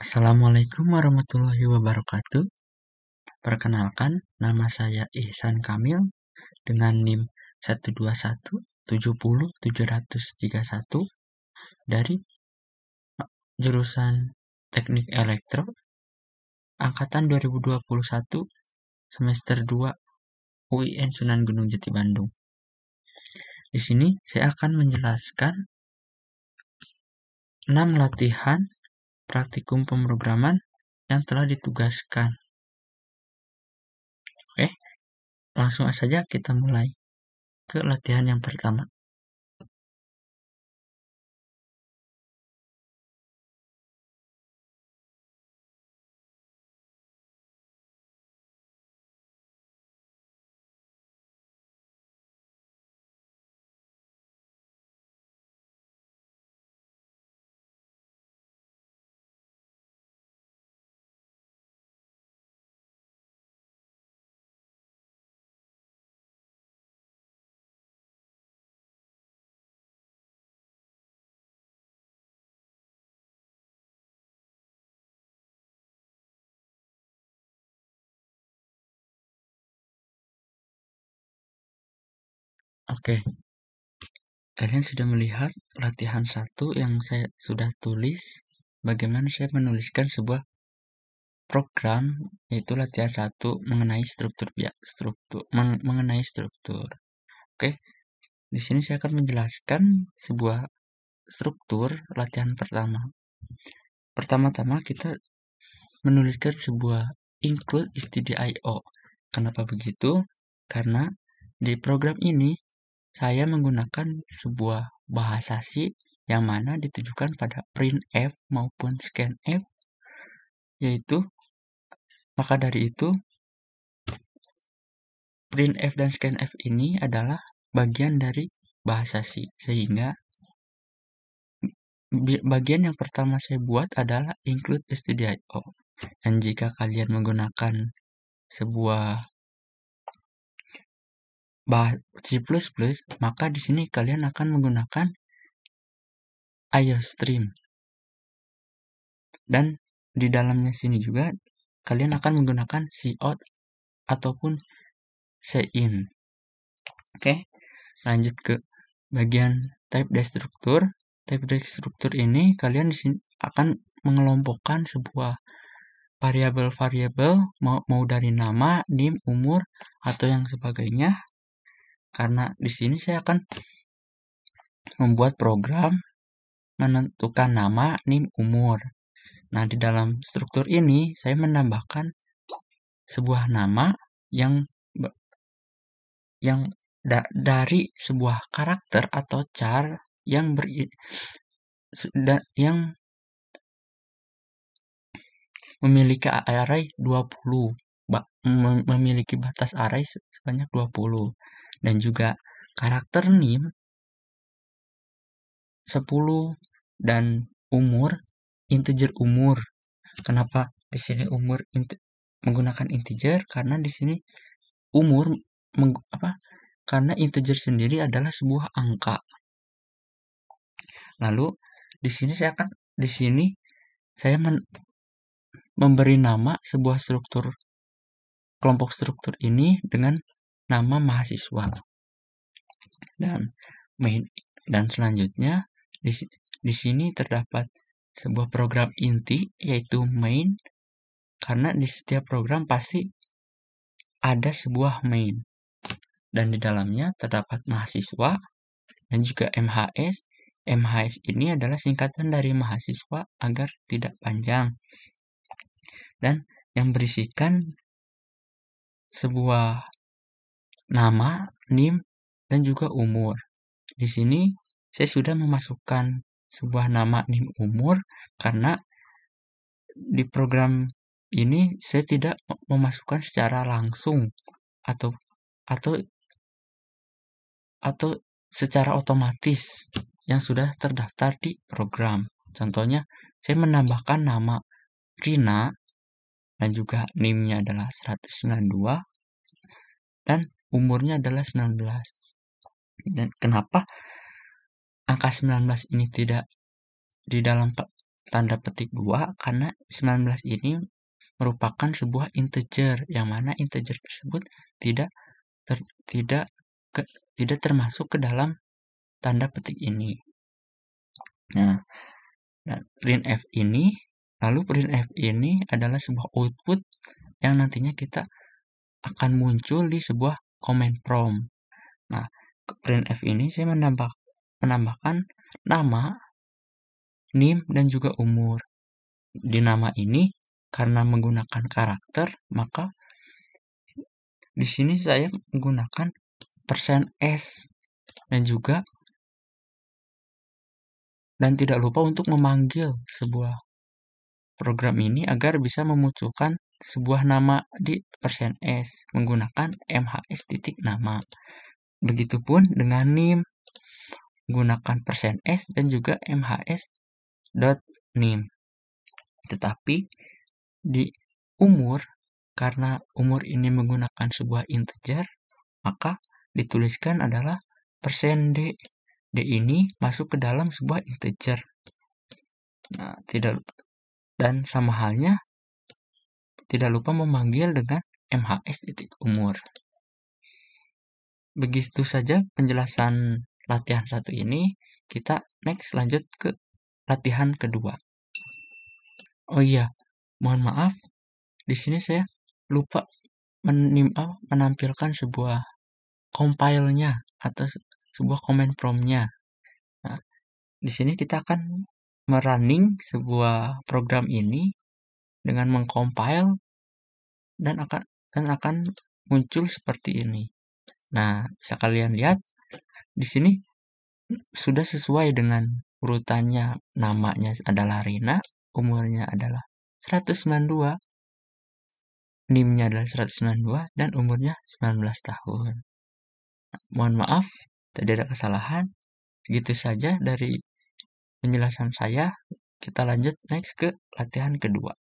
Assalamualaikum warahmatullahi wabarakatuh. Perkenalkan, nama saya Ihsan Kamil dengan NIM 121 dari jurusan Teknik Elektro angkatan 2021 semester 2 UIN Sunan Gunung Jati Bandung. Di sini saya akan menjelaskan 6 latihan praktikum pemrograman yang telah ditugaskan. Oke, langsung saja kita mulai ke latihan yang pertama. Oke. Kalian sudah melihat latihan satu yang saya sudah tulis bagaimana saya menuliskan sebuah program yaitu latihan satu mengenai struktur ya, struktur men mengenai struktur. Oke. Di sini saya akan menjelaskan sebuah struktur latihan pertama. Pertama-tama kita menuliskan sebuah include stdio. Kenapa begitu? Karena di program ini saya menggunakan sebuah bahasa C yang mana ditujukan pada print F maupun scan F, yaitu maka dari itu print F dan scan F ini adalah bagian dari bahasa C, sehingga bagian yang pertama saya buat adalah include stdio. Dan jika kalian menggunakan sebuah C++, maka di sini kalian akan menggunakan stream Dan di dalamnya sini juga kalian akan menggunakan out ataupun in Oke, lanjut ke bagian type destructor. Type destructor ini kalian di sini akan mengelompokkan sebuah variabel-variabel mau, mau dari nama, nim umur, atau yang sebagainya karena di sini saya akan membuat program menentukan nama, NIM, umur. Nah, di dalam struktur ini saya menambahkan sebuah nama yang yang da dari sebuah karakter atau char yang ber yang memiliki array 20 memiliki batas array sebanyak 20 dan juga karakter NIM 10 dan umur integer umur. Kenapa di sini umur int menggunakan integer? Karena di sini umur meng apa? Karena integer sendiri adalah sebuah angka. Lalu di sini saya akan di sini saya men, memberi nama sebuah struktur kelompok struktur ini dengan nama mahasiswa dan main dan selanjutnya di, di sini terdapat sebuah program inti yaitu main karena di setiap program pasti ada sebuah main dan di dalamnya terdapat mahasiswa dan juga MHS. MHS ini adalah singkatan dari mahasiswa agar tidak panjang dan yang berisikan sebuah nama, NIM, dan juga umur. Di sini saya sudah memasukkan sebuah nama NIM umur karena di program ini saya tidak memasukkan secara langsung atau atau atau secara otomatis yang sudah terdaftar di program. Contohnya, saya menambahkan nama Rina dan juga NIM-nya adalah 192 dan umurnya adalah 19. Dan kenapa angka 19 ini tidak di dalam tanda petik dua karena 19 ini merupakan sebuah integer yang mana integer tersebut tidak ter, tidak ke, tidak termasuk ke dalam tanda petik ini. Nah, dan print f ini lalu print f ini adalah sebuah output yang nantinya kita akan muncul di sebuah command prompt. Nah, ke printf ini saya menambah, menambahkan nama, NIM, dan juga umur. Di nama ini, karena menggunakan karakter, maka di sini saya menggunakan persen %s dan juga dan tidak lupa untuk memanggil sebuah program ini agar bisa memunculkan sebuah nama di persen %s menggunakan MHS titik nama. Begitupun dengan NIM gunakan persen %s dan juga MHS dot NIM. Tetapi di umur karena umur ini menggunakan sebuah integer, maka dituliskan adalah persen %d. D ini masuk ke dalam sebuah integer. Nah, tidak dan sama halnya tidak lupa memanggil dengan MHS titik umur. Begitu saja penjelasan latihan satu ini. Kita next lanjut ke latihan kedua. Oh iya, mohon maaf. Di sini saya lupa menampilkan sebuah compile-nya atau sebuah command prompt-nya. Nah, di sini kita akan merunning sebuah program ini dengan mengcompile dan akan dan akan muncul seperti ini. Nah, bisa kalian lihat di sini sudah sesuai dengan urutannya. Namanya adalah Rina, umurnya adalah 192, NIM-nya adalah 192 dan umurnya 19 tahun. Nah, mohon maaf, tadi ada kesalahan. Gitu saja dari penjelasan saya. Kita lanjut next ke latihan kedua.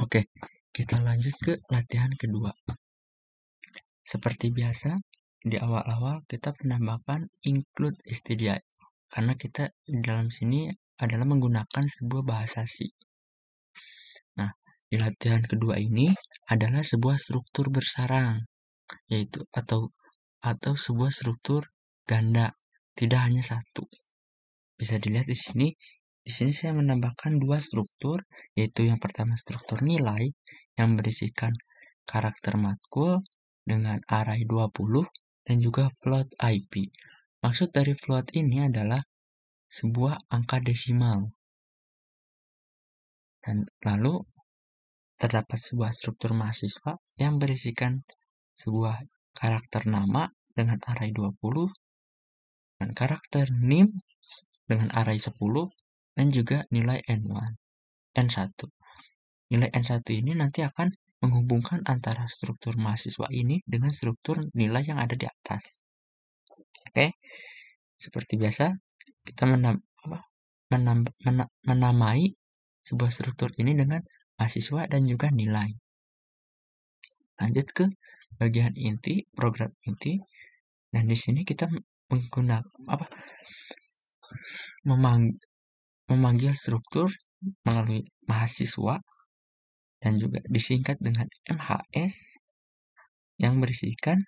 Oke, kita lanjut ke latihan kedua. Seperti biasa, di awal-awal kita penambahkan include STDI karena kita di dalam sini adalah menggunakan sebuah bahasa C. Nah, di latihan kedua ini adalah sebuah struktur bersarang yaitu atau atau sebuah struktur ganda tidak hanya satu. Bisa dilihat di sini di sini saya menambahkan dua struktur, yaitu yang pertama struktur nilai yang berisikan karakter matkul dengan array 20 dan juga float IP. Maksud dari float ini adalah sebuah angka desimal. Dan lalu terdapat sebuah struktur mahasiswa yang berisikan sebuah karakter nama dengan array 20 dan karakter NIM dengan array 10 dan juga nilai N1, N1. Nilai N1 ini nanti akan menghubungkan antara struktur mahasiswa ini dengan struktur nilai yang ada di atas. Oke, seperti biasa kita menam, apa, menam, mena, menamai sebuah struktur ini dengan mahasiswa dan juga nilai. Lanjut ke bagian inti, program inti. Dan di sini kita menggunakan apa? Memang memanggil struktur melalui mahasiswa dan juga disingkat dengan MHS yang berisikan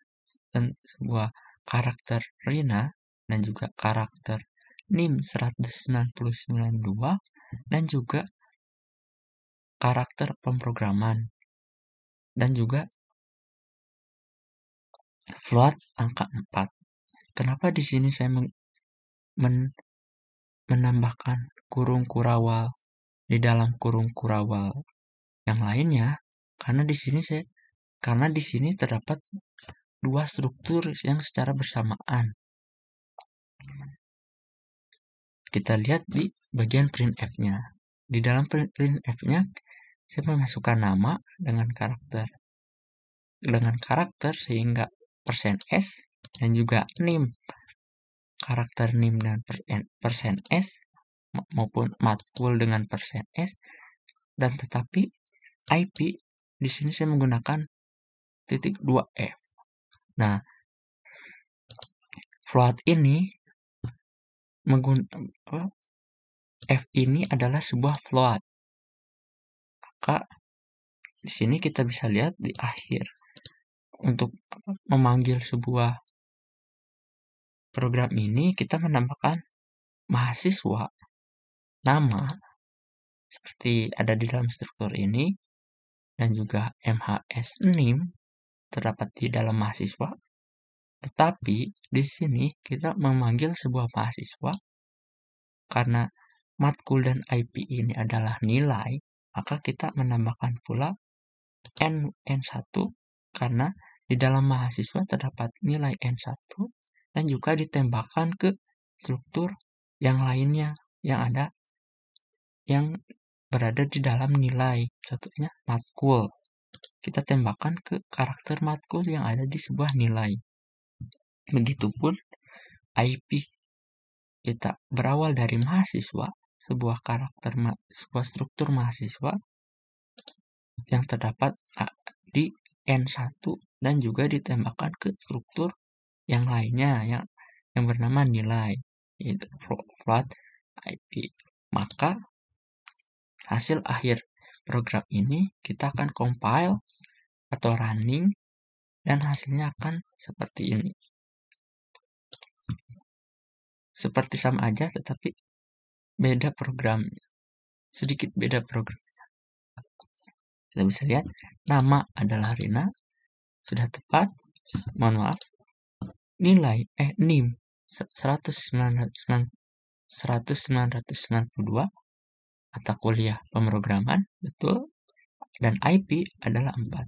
sebuah karakter Rina dan juga karakter NIM 1992 dan juga karakter pemrograman dan juga float angka 4. Kenapa di sini saya men menambahkan kurung kurawal di dalam kurung kurawal yang lainnya karena di sini saya karena di sini terdapat dua struktur yang secara bersamaan. Kita lihat di bagian print f nya Di dalam print f nya saya memasukkan nama dengan karakter dengan karakter sehingga persen %s dan juga nim karakter nim dan persen %s maupun matkul dengan persen S dan tetapi IP di sini saya menggunakan titik 2F. Nah, float ini menggunakan F ini adalah sebuah float. Maka di sini kita bisa lihat di akhir untuk memanggil sebuah program ini kita menambahkan mahasiswa nama seperti ada di dalam struktur ini dan juga MHS NIM terdapat di dalam mahasiswa. Tetapi di sini kita memanggil sebuah mahasiswa karena matkul dan IP ini adalah nilai, maka kita menambahkan pula N N1 karena di dalam mahasiswa terdapat nilai N1 dan juga ditembakkan ke struktur yang lainnya yang ada yang berada di dalam nilai, contohnya matkul. Kita tembakan ke karakter matkul yang ada di sebuah nilai. Begitupun IP kita berawal dari mahasiswa, sebuah karakter ma sebuah struktur mahasiswa yang terdapat di N1 dan juga ditembakkan ke struktur yang lainnya yang yang bernama nilai yaitu float IP. Maka hasil akhir program ini kita akan compile atau running dan hasilnya akan seperti ini. Seperti sama aja tetapi beda programnya. Sedikit beda programnya. Kita bisa lihat nama adalah Rina. Sudah tepat. Mohon maaf. Nilai eh NIM 1992 mata kuliah pemrograman, betul, dan IP adalah 4.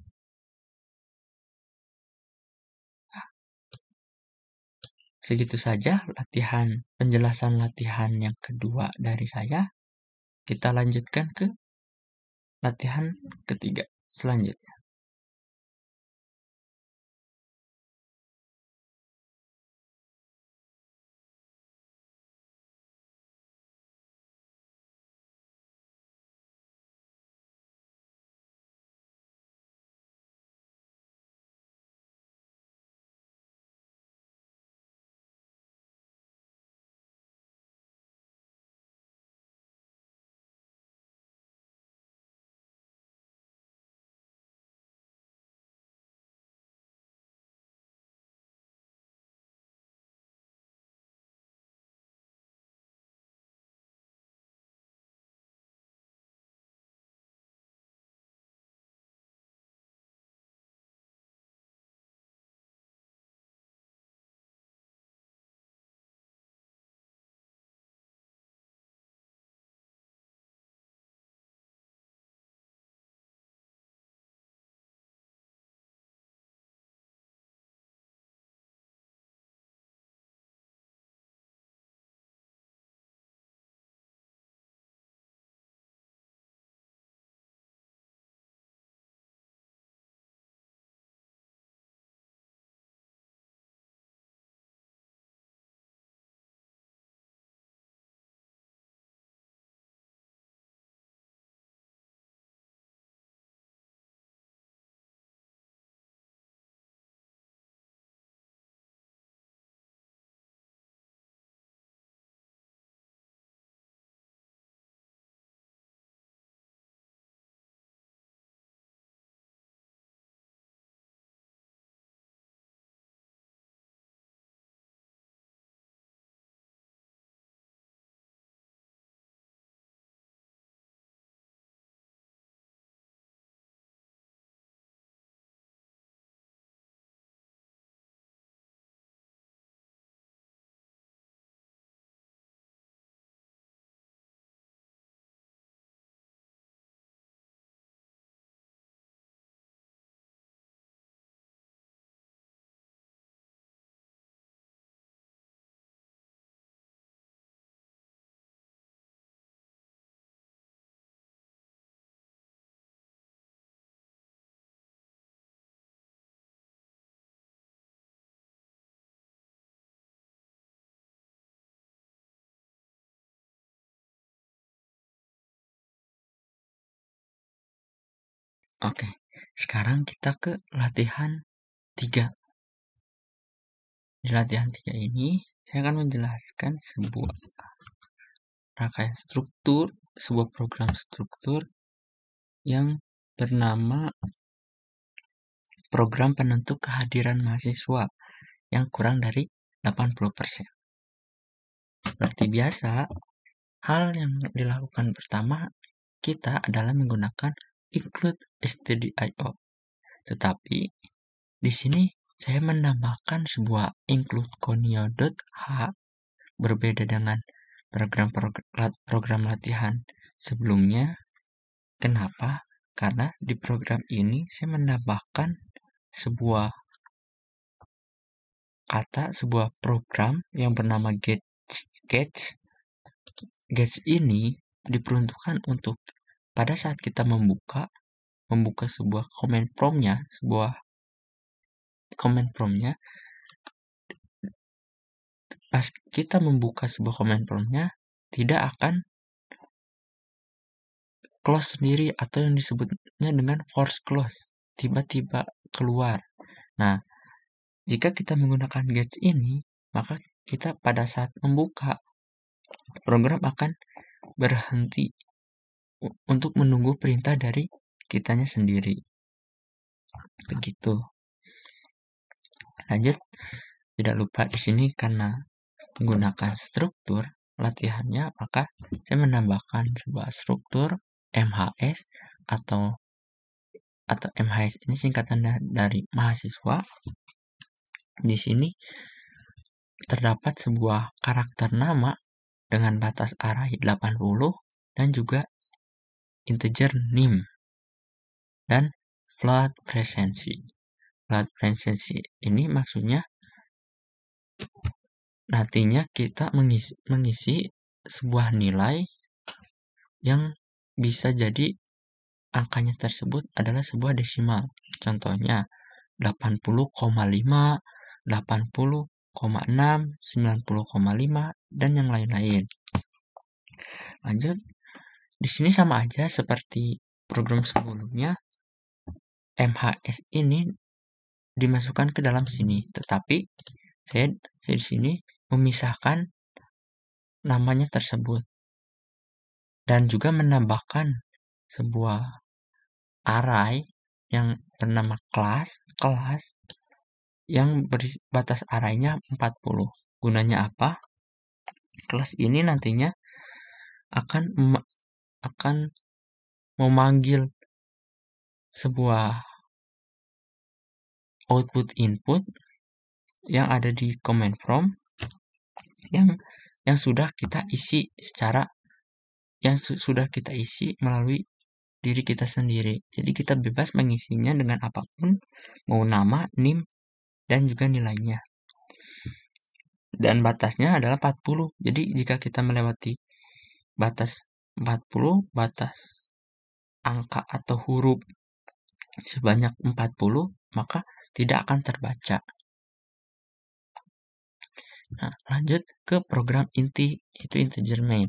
segitu saja latihan penjelasan latihan yang kedua dari saya. Kita lanjutkan ke latihan ketiga selanjutnya. Oke, sekarang kita ke latihan 3. Di latihan 3 ini, saya akan menjelaskan sebuah rangkaian struktur, sebuah program struktur yang bernama Program Penentu Kehadiran Mahasiswa yang kurang dari 80%. Seperti biasa, hal yang dilakukan pertama kita adalah menggunakan include stdio. Tetapi di sini saya menambahkan sebuah include conio.h berbeda dengan program program latihan sebelumnya. Kenapa? Karena di program ini saya menambahkan sebuah kata sebuah program yang bernama get sketch. Get ini diperuntukkan untuk pada saat kita membuka membuka sebuah command promptnya sebuah command promptnya pas kita membuka sebuah command promptnya tidak akan close sendiri atau yang disebutnya dengan force close tiba-tiba keluar nah jika kita menggunakan gates ini maka kita pada saat membuka program akan berhenti untuk menunggu perintah dari kitanya sendiri. Begitu. Lanjut, tidak lupa di sini karena menggunakan struktur latihannya, maka saya menambahkan sebuah struktur MHS atau atau MHS ini singkatan dari mahasiswa. Di sini terdapat sebuah karakter nama dengan batas arah 80 dan juga integer nim dan float presensi. Float presensi ini maksudnya nantinya kita mengisi, mengisi sebuah nilai yang bisa jadi angkanya tersebut adalah sebuah desimal. Contohnya 80,5, 80,6, 90,5 dan yang lain-lain. Lanjut di sini sama aja seperti program sebelumnya, MHS ini dimasukkan ke dalam sini, tetapi saya, saya di sini memisahkan namanya tersebut dan juga menambahkan sebuah array yang bernama kelas kelas yang beri batas arraynya 40 gunanya apa kelas ini nantinya akan akan memanggil sebuah output input yang ada di command prompt yang yang sudah kita isi secara yang su sudah kita isi melalui diri kita sendiri. Jadi kita bebas mengisinya dengan apapun, mau nama, NIM, dan juga nilainya. Dan batasnya adalah 40. Jadi jika kita melewati batas 40 batas angka atau huruf sebanyak 40 maka tidak akan terbaca. Nah, lanjut ke program inti itu integer main.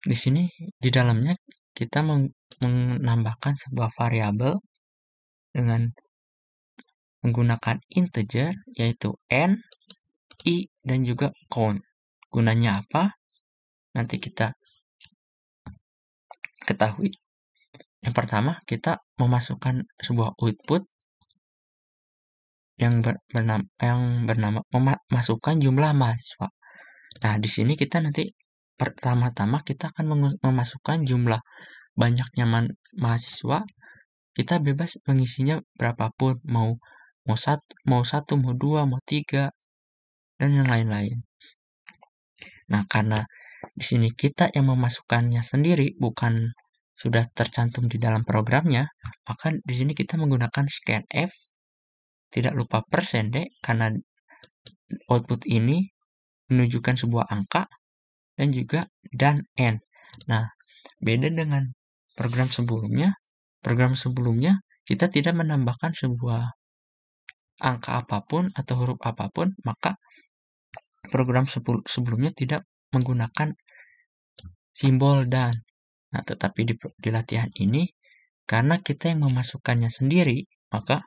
Di sini di dalamnya kita menambahkan sebuah variabel dengan menggunakan integer yaitu n, i dan juga count. Gunanya apa? nanti kita ketahui. Yang pertama, kita memasukkan sebuah output yang bernama yang bernama memasukkan jumlah mahasiswa. Nah, di sini kita nanti pertama-tama kita akan memasukkan jumlah banyaknya man, mahasiswa. Kita bebas mengisinya berapapun, mau mau satu, mau satu, mau dua, mau tiga, dan yang lain-lain. Nah, karena di sini kita yang memasukkannya sendiri bukan sudah tercantum di dalam programnya, maka di sini kita menggunakan scanf tidak lupa persen deh, karena output ini menunjukkan sebuah angka dan juga dan n. Nah, beda dengan program sebelumnya, program sebelumnya kita tidak menambahkan sebuah angka apapun atau huruf apapun, maka program sebelumnya tidak menggunakan simbol dan. Nah, tetapi di, di latihan ini, karena kita yang memasukkannya sendiri, maka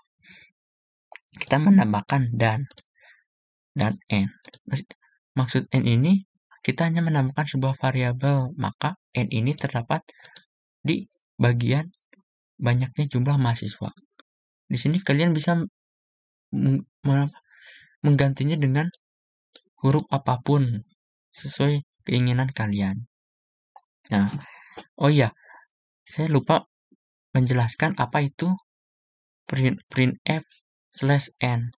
kita hmm. menambahkan dan dan n. Maksud n ini kita hanya menambahkan sebuah variabel, maka n ini terdapat di bagian banyaknya jumlah mahasiswa. Di sini kalian bisa menggantinya dengan huruf apapun sesuai keinginan kalian. Nah, oh iya, saya lupa menjelaskan apa itu print, print f slash n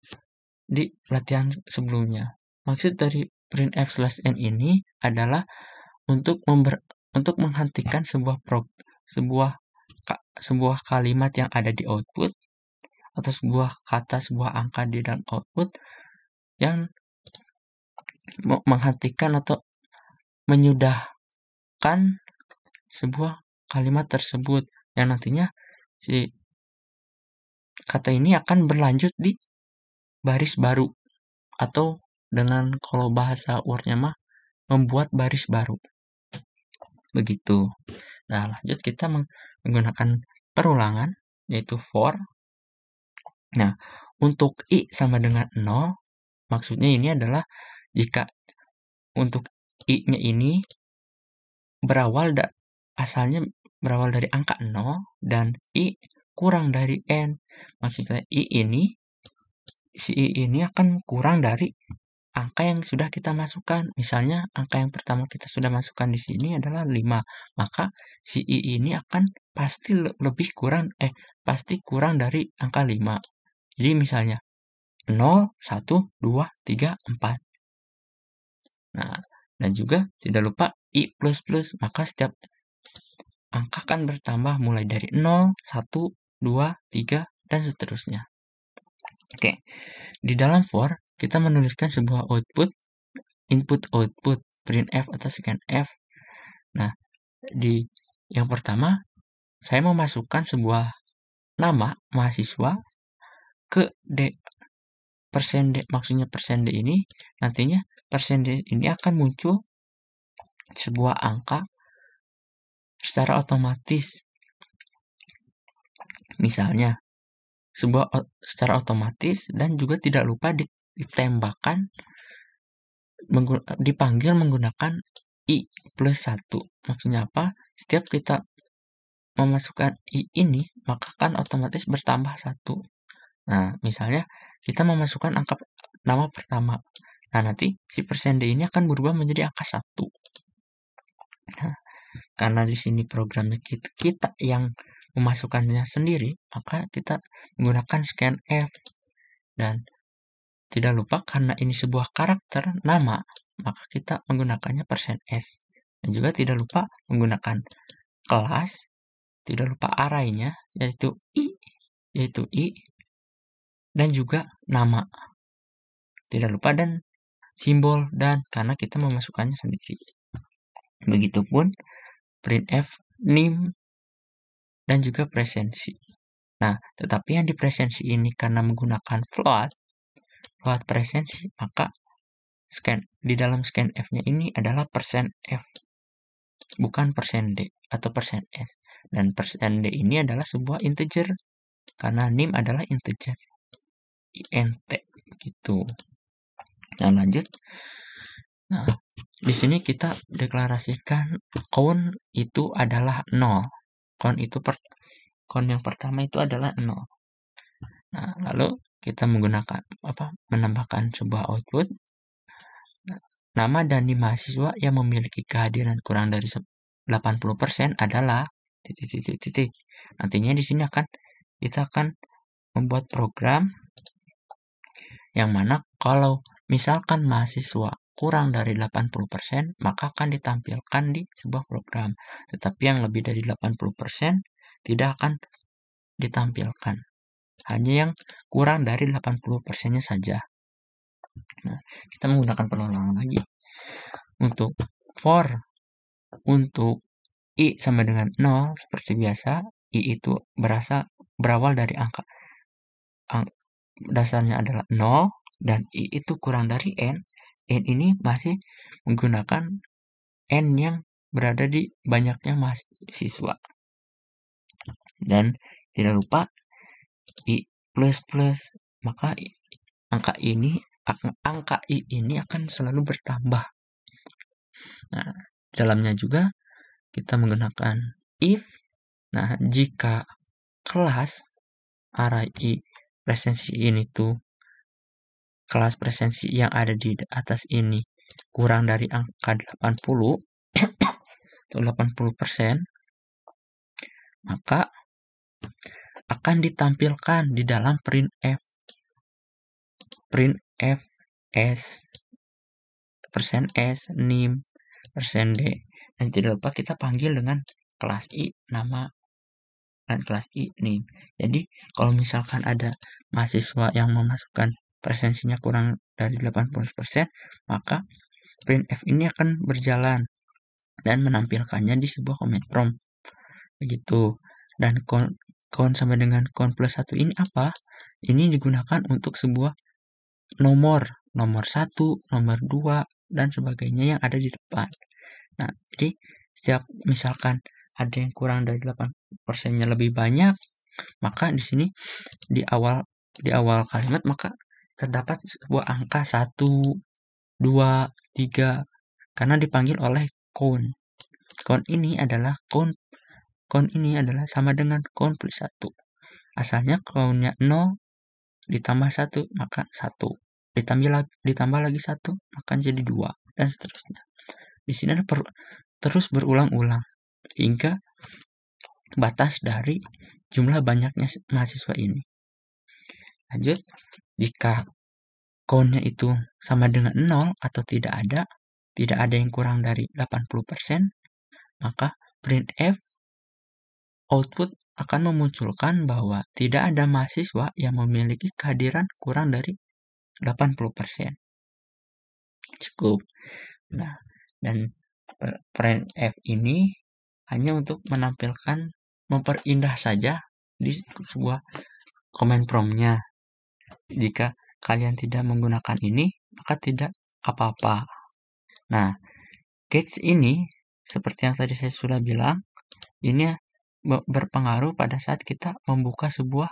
di latihan sebelumnya. Maksud dari print f slash n ini adalah untuk member, untuk menghentikan sebuah pro, sebuah sebuah kalimat yang ada di output atau sebuah kata sebuah angka di dalam output yang menghentikan atau menyudah menggunakan sebuah kalimat tersebut yang nantinya si kata ini akan berlanjut di baris baru atau dengan kalau bahasa wordnya mah membuat baris baru begitu nah lanjut kita menggunakan perulangan yaitu for nah untuk i sama dengan 0 maksudnya ini adalah jika untuk i nya ini berawal da asalnya berawal dari angka 0 dan i kurang dari n. Maksudnya i ini si i ini akan kurang dari angka yang sudah kita masukkan. Misalnya angka yang pertama kita sudah masukkan di sini adalah 5. Maka si i ini akan pasti lebih kurang eh pasti kurang dari angka 5. Jadi misalnya 0 1 2 3 4. Nah, dan juga tidak lupa i++, plus plus maka setiap angka akan bertambah mulai dari 0, 1, 2, 3, dan seterusnya. Oke, di dalam for, kita menuliskan sebuah output, input-output, print f atau f. Nah, di yang pertama, saya memasukkan sebuah nama mahasiswa ke D persen D maksudnya persen D ini nantinya persentase ini akan muncul sebuah angka secara otomatis. Misalnya, sebuah secara otomatis dan juga tidak lupa ditembakkan dipanggil menggunakan i plus 1. Maksudnya apa? Setiap kita memasukkan i ini, maka akan otomatis bertambah satu. Nah, misalnya kita memasukkan angka nama pertama. Nah, nanti si persen D ini akan berubah menjadi angka 1. Nah, karena di sini programnya kita, kita yang memasukkannya sendiri, maka kita menggunakan scan F. Dan tidak lupa karena ini sebuah karakter nama, maka kita menggunakannya persen S. Dan juga tidak lupa menggunakan kelas, tidak lupa arahnya, yaitu I, yaitu I, dan juga nama. Tidak lupa dan simbol, dan karena kita memasukkannya sendiri. Begitupun printf, nim, dan juga presensi. Nah, tetapi yang di presensi ini karena menggunakan float, float presensi, maka scan di dalam scan f-nya ini adalah persen f bukan persen d atau persen s dan persen d ini adalah sebuah integer karena nim adalah integer int gitu Nah, lanjut. Nah, di sini kita deklarasikan count itu adalah 0. Count itu per count yang pertama itu adalah 0. Nah, lalu kita menggunakan apa? menambahkan sebuah output nah, nama dan di mahasiswa yang memiliki kehadiran kurang dari 80% adalah titik titik titik. Nantinya di sini akan kita akan membuat program yang mana kalau Misalkan mahasiswa kurang dari 80%, maka akan ditampilkan di sebuah program. Tetapi yang lebih dari 80% tidak akan ditampilkan. Hanya yang kurang dari 80%-nya saja. Nah, kita menggunakan penolong lagi. Untuk for untuk i sama dengan 0 seperti biasa, i itu berasa berawal dari angka. Ang, dasarnya adalah 0, dan I itu kurang dari N, N ini masih menggunakan N yang berada di banyaknya mahasiswa. Dan tidak lupa I plus plus maka angka ini angka I ini akan selalu bertambah. Nah, dalamnya juga kita menggunakan if. Nah, jika kelas array I presensi ini tuh kelas presensi yang ada di atas ini kurang dari angka 80 atau 80 persen, maka akan ditampilkan di dalam print f print f s persen s nim persen d dan tidak lupa kita panggil dengan kelas i nama dan kelas i nim jadi kalau misalkan ada mahasiswa yang memasukkan presensinya kurang dari 80%, maka printf ini akan berjalan dan menampilkannya di sebuah command prompt. Begitu. Dan con con sama dengan con plus 1 ini apa? Ini digunakan untuk sebuah nomor, nomor 1, nomor 2, dan sebagainya yang ada di depan. Nah, jadi setiap misalkan ada yang kurang dari 8 persennya lebih banyak, maka di sini di awal di awal kalimat maka terdapat sebuah angka 1, 2, 3 karena dipanggil oleh cone. Cone ini adalah cone, cone ini adalah sama dengan cone plus 1. Asalnya cone-nya 0 ditambah 1 maka 1. Ditambah lagi ditambah lagi 1 maka jadi 2 dan seterusnya. Di sini ada per, terus berulang-ulang hingga batas dari jumlah banyaknya mahasiswa ini. Lanjut, jika countnya itu sama dengan 0 atau tidak ada, tidak ada yang kurang dari 80%, maka printf output akan memunculkan bahwa tidak ada mahasiswa yang memiliki kehadiran kurang dari 80%. Cukup. Nah, dan printf ini hanya untuk menampilkan memperindah saja di sebuah komen promnya jika kalian tidak menggunakan ini, maka tidak apa-apa. Nah, gates ini seperti yang tadi saya sudah bilang, ini berpengaruh pada saat kita membuka sebuah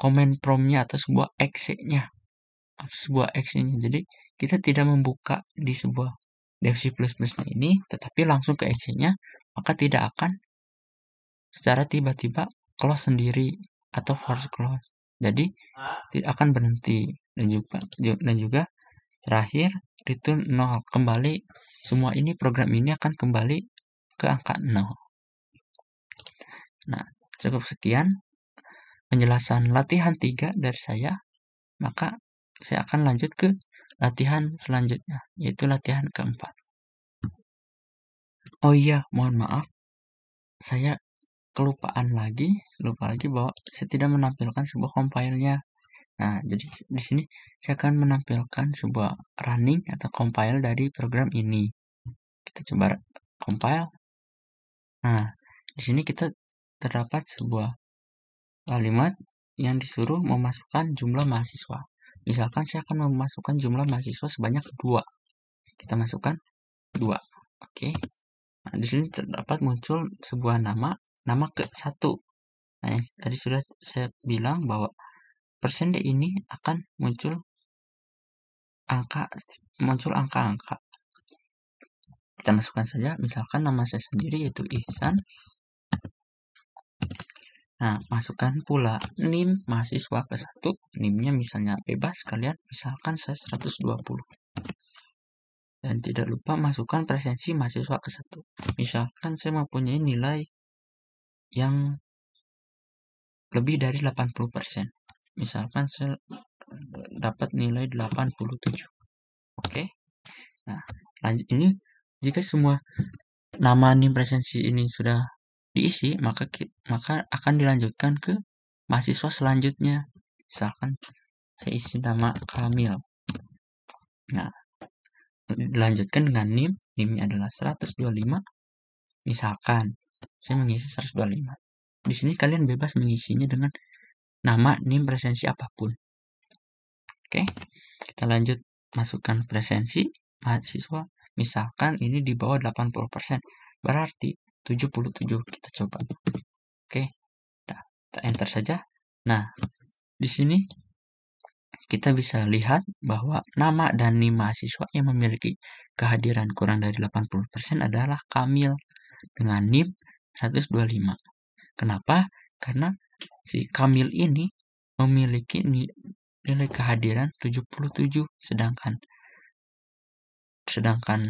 comment promnya atau sebuah exe-nya. Sebuah exe-nya. Jadi, kita tidak membuka di sebuah DFC++ nya ini, tetapi langsung ke exe-nya, maka tidak akan secara tiba-tiba close sendiri atau force close jadi tidak akan berhenti dan juga dan juga terakhir return 0 kembali semua ini program ini akan kembali ke angka 0 nah cukup sekian penjelasan latihan 3 dari saya maka saya akan lanjut ke latihan selanjutnya yaitu latihan keempat oh iya mohon maaf saya kelupaan lagi lupa lagi bahwa saya tidak menampilkan sebuah compile-nya nah jadi di sini saya akan menampilkan sebuah running atau compile dari program ini kita coba compile nah di sini kita terdapat sebuah kalimat yang disuruh memasukkan jumlah mahasiswa misalkan saya akan memasukkan jumlah mahasiswa sebanyak dua kita masukkan dua oke okay. Nah, di sini terdapat muncul sebuah nama nama ke satu nah yang tadi sudah saya bilang bahwa persen persenda ini akan muncul angka muncul angka-angka kita masukkan saja misalkan nama saya sendiri yaitu Ihsan Nah, masukkan pula NIM mahasiswa ke satu. NIM-nya misalnya bebas, kalian misalkan saya 120. Dan tidak lupa masukkan presensi mahasiswa ke satu. Misalkan saya mempunyai nilai yang lebih dari 80%. Misalkan saya eh, dapat nilai 87. Oke. Nah, lanjut ini jika semua nama nim presensi ini sudah diisi, maka maka akan dilanjutkan ke mahasiswa selanjutnya. Misalkan saya isi nama Kamil. Nah, dilanjutkan dengan NIM. NIM-nya adalah 125. Misalkan saya mengisi 125 di sini kalian bebas mengisinya dengan nama nim presensi apapun oke kita lanjut masukkan presensi mahasiswa misalkan ini di bawah 80% berarti 77 kita coba oke nah, kita enter saja nah di sini kita bisa lihat bahwa nama dan NIM mahasiswa yang memiliki kehadiran kurang dari 80% adalah Kamil dengan NIM 125. Kenapa? Karena si Kamil ini memiliki nilai kehadiran 77 sedangkan sedangkan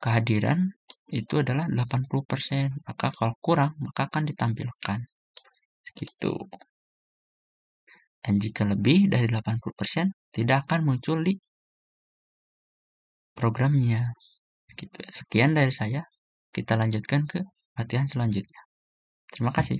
kehadiran itu adalah 80%, maka kalau kurang maka akan ditampilkan. Segitu. Dan jika lebih dari 80% tidak akan muncul di programnya. Sekian dari saya. Kita lanjutkan ke latihan selanjutnya. Terima kasih.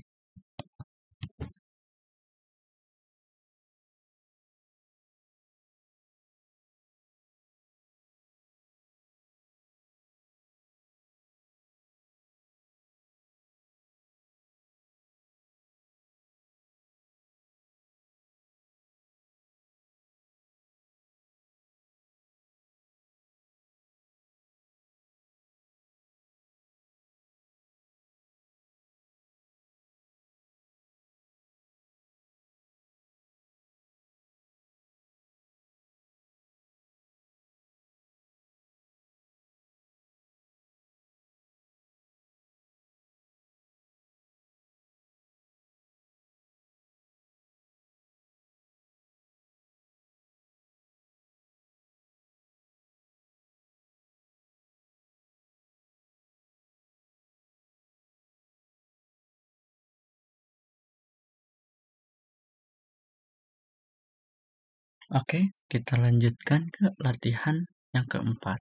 Oke, kita lanjutkan ke latihan yang keempat.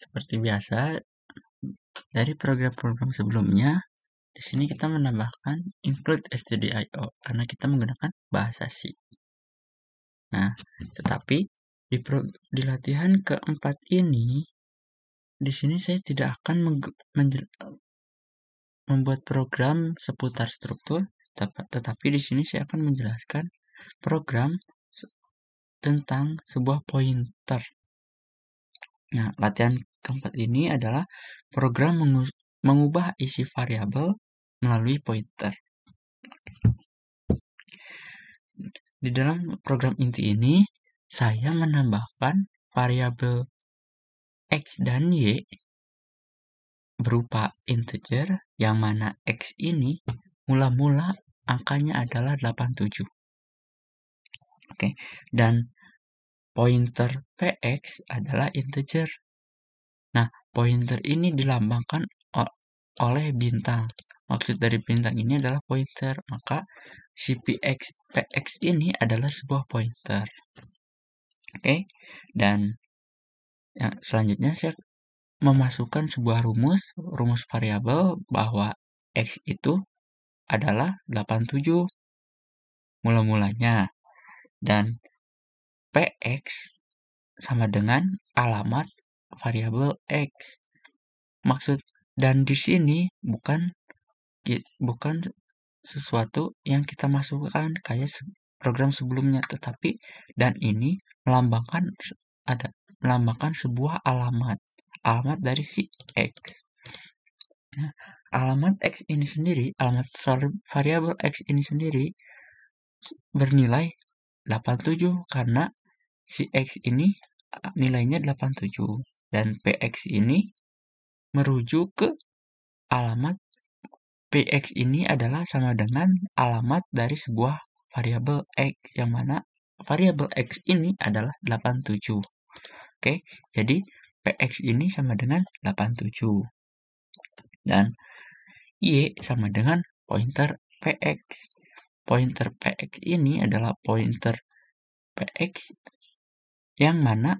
Seperti biasa, dari program-program sebelumnya, di sini kita menambahkan include stdio karena kita menggunakan bahasa C. Nah, tetapi di, pro, di latihan keempat ini, di sini saya tidak akan membuat program seputar struktur, tetapi di sini saya akan menjelaskan program tentang sebuah pointer. Nah, latihan keempat ini adalah program mengubah isi variabel melalui pointer. Di dalam program inti ini, saya menambahkan variabel x dan y berupa integer yang mana x ini mula-mula angkanya adalah 87 Oke. Dan pointer px adalah integer. Nah, pointer ini dilambangkan oleh bintang. Maksud dari bintang ini adalah pointer, maka si px, px ini adalah sebuah pointer. Oke, dan yang selanjutnya saya memasukkan sebuah rumus, rumus variabel bahwa x itu adalah 87. Mula-mulanya dan px sama dengan alamat variabel x. Maksud dan di sini bukan bukan sesuatu yang kita masukkan kayak program sebelumnya tetapi dan ini melambangkan ada melambangkan sebuah alamat alamat dari si x nah, alamat x ini sendiri alamat variabel x ini sendiri bernilai 87 karena si X ini nilainya 87 dan PX ini merujuk ke alamat PX ini adalah sama dengan alamat dari sebuah variabel X yang mana variabel X ini adalah 87. Oke, jadi PX ini sama dengan 87. Dan Y sama dengan pointer PX pointer px ini adalah pointer px yang mana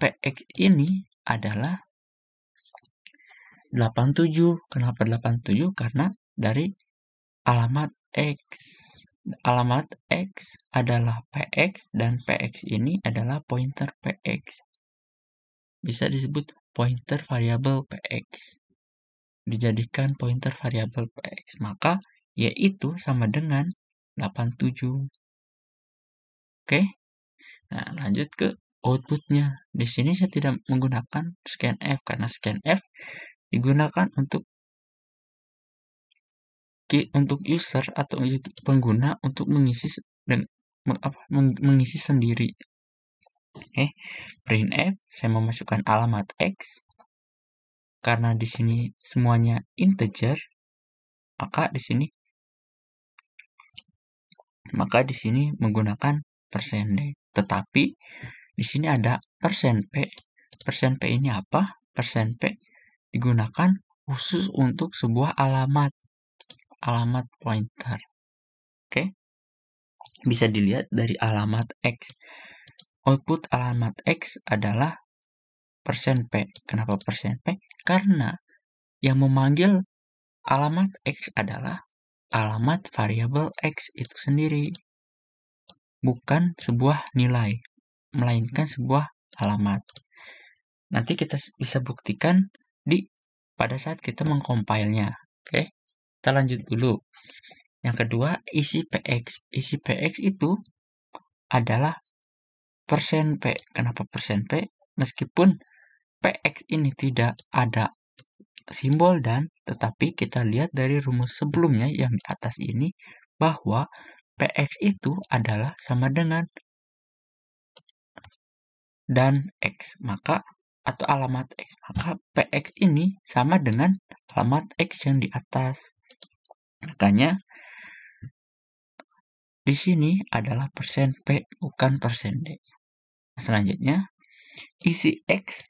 px ini adalah 87. Kenapa 87? Karena dari alamat x. Alamat x adalah px dan px ini adalah pointer px. Bisa disebut pointer variabel px. Dijadikan pointer variabel px, maka yaitu sama dengan 87. Oke. Nah, lanjut ke outputnya. Di sini saya tidak menggunakan scanf karena scanf digunakan untuk untuk user atau pengguna untuk mengisi dan mengisi sendiri. Oke, printf saya memasukkan alamat x karena di sini semuanya integer, maka di sini maka di sini menggunakan persen D. Tetapi di sini ada persen P. Persen P ini apa? Persen P digunakan khusus untuk sebuah alamat. Alamat pointer. Oke. Bisa dilihat dari alamat X. Output alamat X adalah persen P. Kenapa persen P? Karena yang memanggil alamat X adalah alamat variabel x itu sendiri, bukan sebuah nilai, melainkan sebuah alamat. Nanti kita bisa buktikan di pada saat kita mengkompilnya. Oke, kita lanjut dulu. Yang kedua, isi px. Isi px itu adalah persen p. Kenapa persen p? Meskipun px ini tidak ada simbol dan, tetapi kita lihat dari rumus sebelumnya yang di atas ini bahwa PX itu adalah sama dengan dan X. Maka atau alamat X. Maka PX ini sama dengan alamat X yang di atas. Makanya di sini adalah persen P bukan persen D. Selanjutnya isi X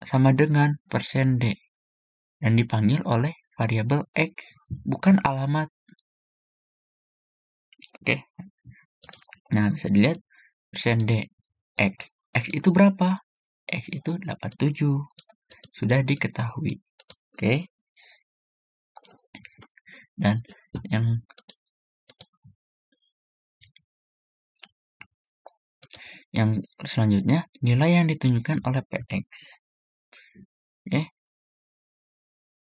sama dengan persen D dan dipanggil oleh variabel x, bukan alamat. Oke. Nah, bisa dilihat persen %d x. x itu berapa? x itu 87. Sudah diketahui. Oke. Dan yang yang selanjutnya nilai yang ditunjukkan oleh px. Oke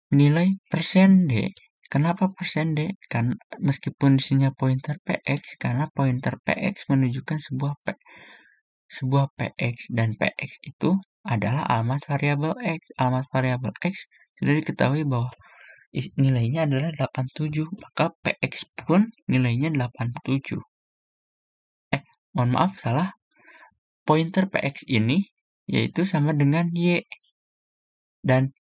nilai persen D. Kenapa persen D? Karena meskipun isinya pointer PX, karena pointer PX menunjukkan sebuah P, sebuah PX dan PX itu adalah alamat variabel X. Alamat variabel X sudah diketahui bahwa nilainya adalah 87, maka PX pun nilainya 87. Eh, mohon maaf salah. Pointer PX ini yaitu sama dengan Y. Dan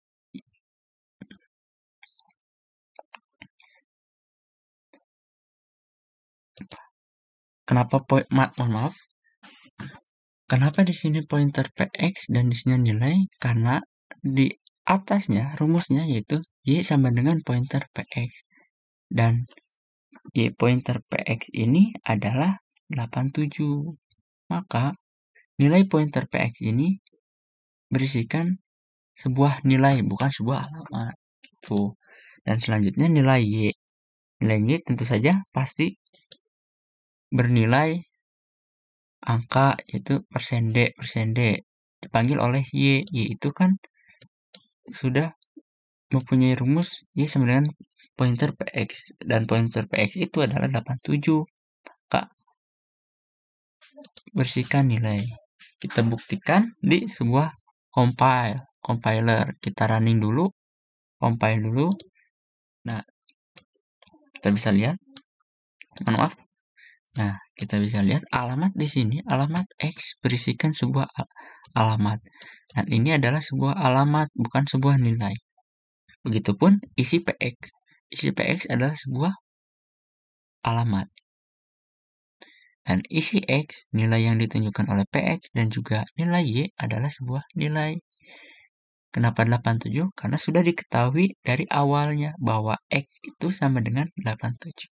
Kenapa poin ma mohon maaf? Kenapa di sini pointer px dan di sini nilai? Karena di atasnya rumusnya yaitu y sama dengan pointer px dan y pointer px ini adalah 87. Maka nilai pointer px ini berisikan sebuah nilai bukan sebuah alamat. Tuh. Gitu. Dan selanjutnya nilai y. Nilai y tentu saja pasti bernilai angka yaitu persen D, persen D dipanggil oleh Y. Y itu kan sudah mempunyai rumus Y sama dengan pointer PX dan pointer PX itu adalah 87. Maka bersihkan nilai. Kita buktikan di sebuah compile, compiler. Kita running dulu, compile dulu. Nah, kita bisa lihat. maaf, Nah, kita bisa lihat alamat di sini, alamat X berisikan sebuah alamat. Dan nah, ini adalah sebuah alamat, bukan sebuah nilai. Begitupun isi PX. Isi PX adalah sebuah alamat. Dan isi X, nilai yang ditunjukkan oleh PX dan juga nilai Y adalah sebuah nilai. Kenapa 87? Karena sudah diketahui dari awalnya bahwa X itu sama dengan 87.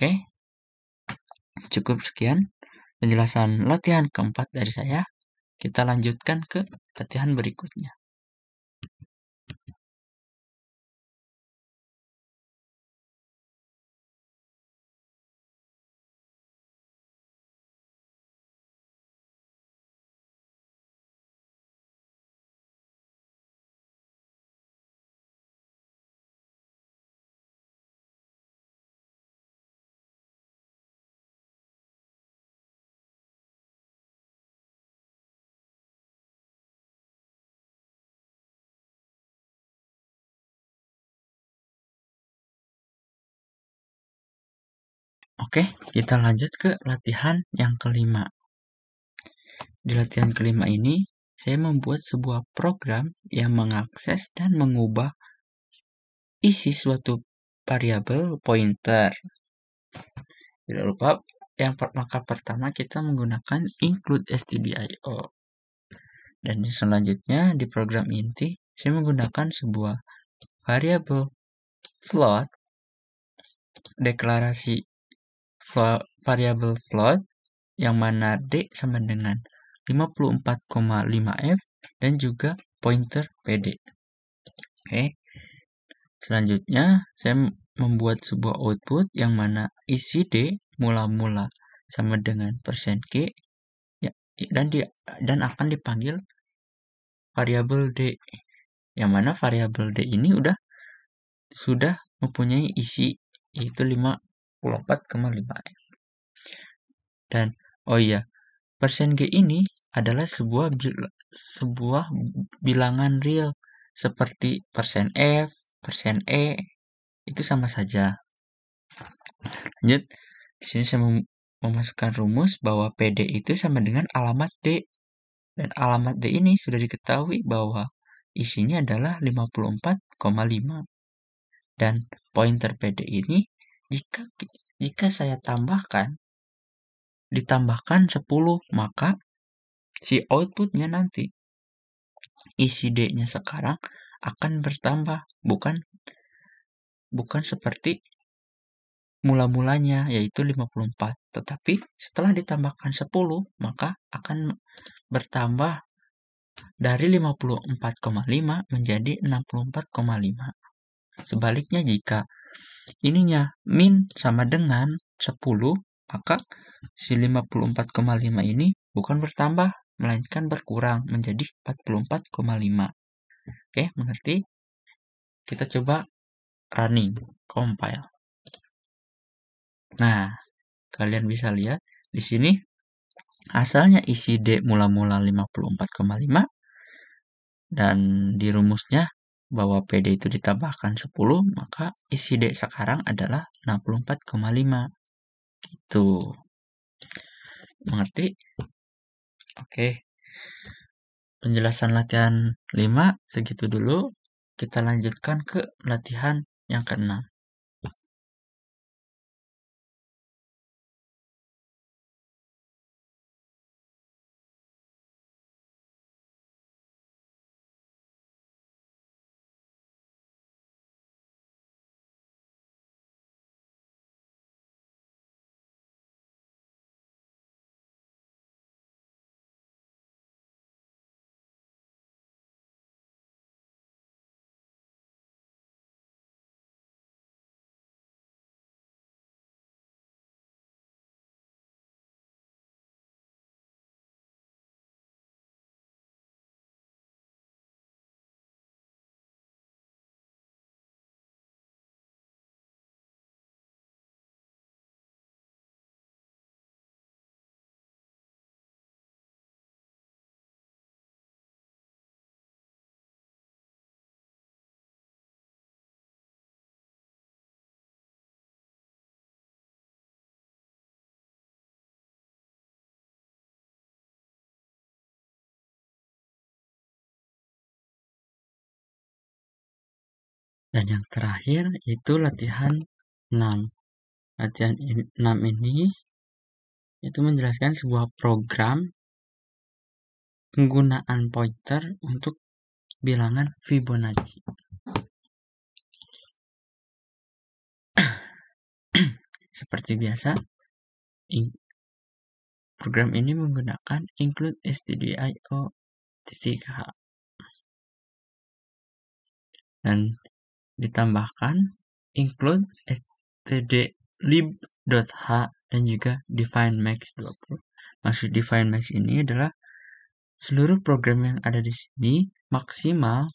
Oke. Cukup sekian penjelasan latihan keempat dari saya. Kita lanjutkan ke latihan berikutnya. Oke, kita lanjut ke latihan yang kelima. Di latihan kelima ini, saya membuat sebuah program yang mengakses dan mengubah isi suatu variabel pointer. Tidak lupa, yang per maka pertama kita menggunakan include stdio. Dan yang selanjutnya di program inti, saya menggunakan sebuah variabel float deklarasi variable float yang mana D sama dengan 54,5F dan juga pointer PD. Oke. Selanjutnya, saya membuat sebuah output yang mana isi D mula-mula sama dengan persen %K ya, dan di, dan akan dipanggil variabel D. Yang mana variabel D ini udah sudah mempunyai isi yaitu 5 44,5M. Ya. Dan oh iya, persen G ini adalah sebuah sebuah bilangan real seperti persen F, persen E itu sama saja. Lanjut, di sini saya mem memasukkan rumus bahwa PD itu sama dengan alamat D. Dan alamat D ini sudah diketahui bahwa isinya adalah 54,5. Dan pointer PD ini jika jika saya tambahkan ditambahkan 10, maka si outputnya nanti isi D-nya sekarang akan bertambah, bukan bukan seperti mula-mulanya yaitu 54. Tetapi setelah ditambahkan 10, maka akan bertambah dari 54,5 menjadi 64,5. Sebaliknya jika ininya min sama dengan 10 maka si 54,5 ini bukan bertambah melainkan berkurang menjadi 44,5 oke mengerti kita coba running compile nah kalian bisa lihat di sini asalnya isi D mula-mula 54,5 dan di rumusnya bahwa PD itu ditambahkan 10, maka isi D sekarang adalah 64,5. Gitu. Mengerti? Oke. Penjelasan latihan 5 segitu dulu. Kita lanjutkan ke latihan yang keenam. Dan yang terakhir itu latihan 6. Latihan 6 ini itu menjelaskan sebuah program penggunaan pointer untuk bilangan Fibonacci. Seperti biasa, program ini menggunakan include stdio.h Dan ditambahkan include stdlib.h dan juga define max 20. Maksud define max ini adalah seluruh program yang ada di sini maksimal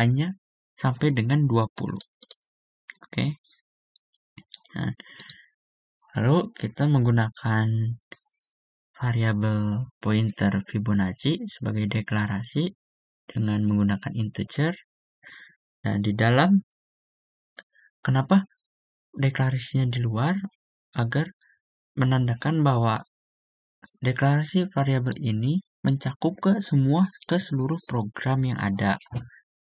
hanya sampai dengan 20. Oke. Okay. Nah, lalu kita menggunakan variabel pointer Fibonacci sebagai deklarasi dengan menggunakan integer Nah, di dalam kenapa deklarasinya di luar agar menandakan bahwa deklarasi variabel ini mencakup ke semua ke seluruh program yang ada.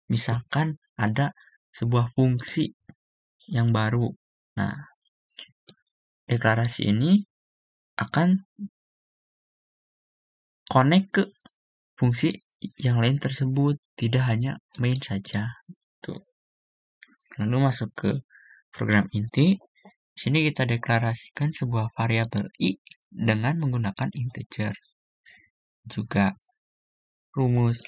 Misalkan ada sebuah fungsi yang baru. Nah, deklarasi ini akan connect ke fungsi yang lain tersebut, tidak hanya main saja lalu masuk ke program inti. Di sini kita deklarasikan sebuah variabel i dengan menggunakan integer. Juga rumus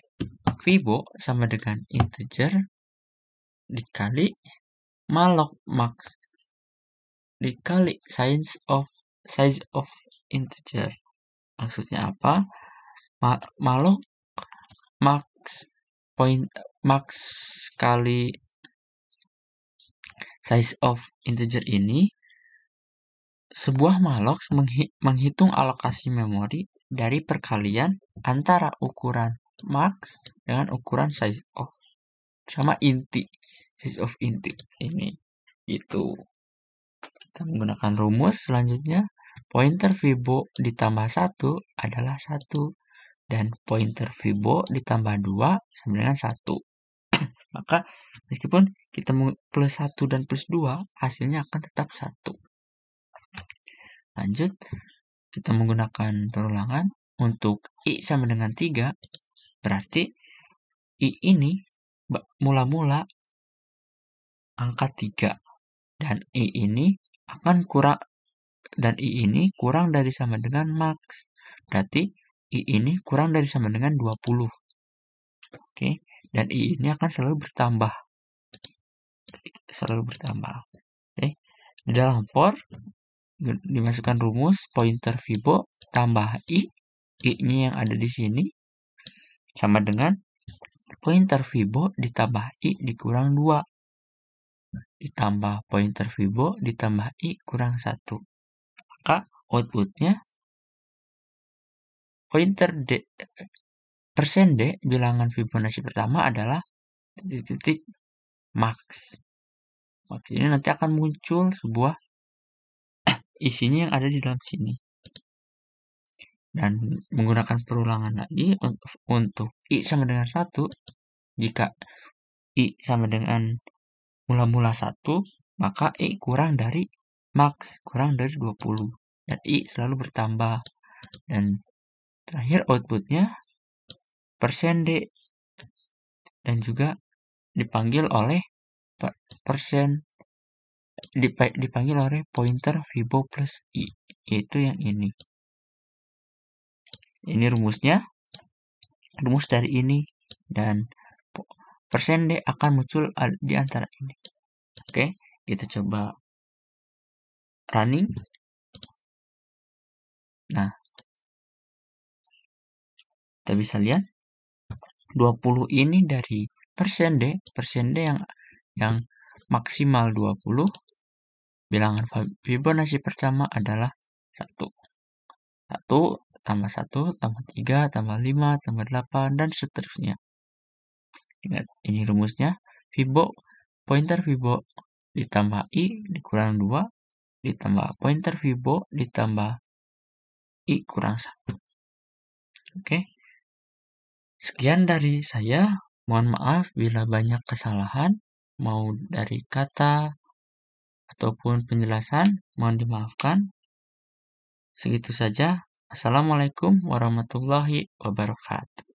Fibo sama dengan integer dikali malok max dikali size of size of integer. Maksudnya apa? Ma malok max point max kali size of integer ini, sebuah malloc menghitung alokasi memori dari perkalian antara ukuran max dengan ukuran size of sama inti size of inti ini itu kita menggunakan rumus selanjutnya pointer fibo ditambah satu adalah satu dan pointer fibo ditambah dua sama dengan satu maka meskipun kita plus 1 dan plus 2, hasilnya akan tetap 1. Lanjut, kita menggunakan perulangan untuk I sama dengan 3, berarti I ini mula-mula angka 3 dan I ini akan kurang dan I ini kurang dari sama dengan max. Berarti I ini kurang dari sama dengan 20. Oke dan i ini akan selalu bertambah selalu bertambah oke di dalam for dimasukkan rumus pointer fibo tambah i i nya yang ada di sini sama dengan pointer fibo ditambah i dikurang 2 ditambah pointer fibo ditambah i kurang 1 maka outputnya pointer d Persen D bilangan Fibonacci pertama adalah titik-titik max. Max ini nanti akan muncul sebuah isinya yang ada di dalam sini. Dan menggunakan perulangan lagi untuk I sama dengan 1, jika I sama dengan mula-mula 1, maka I kurang dari max, kurang dari 20. Dan I selalu bertambah. Dan terakhir outputnya persen D dan juga dipanggil oleh persen dipanggil oleh pointer Vibo plus I yaitu yang ini ini rumusnya rumus dari ini dan persen D akan muncul di antara ini oke kita coba running nah kita bisa lihat 20 ini dari persen D, persen D yang yang maksimal 20. Bilangan Fibonacci pertama adalah 1. 1 tambah 1, tambah 3, tambah 5, tambah 8, dan seterusnya. Ingat, ini rumusnya. Fibo, pointer Fibo ditambah I dikurang 2, ditambah pointer Fibo ditambah I kurang 1. Oke. Okay? Sekian dari saya. Mohon maaf bila banyak kesalahan, mau dari kata ataupun penjelasan, mohon dimaafkan. Segitu saja. Assalamualaikum warahmatullahi wabarakatuh.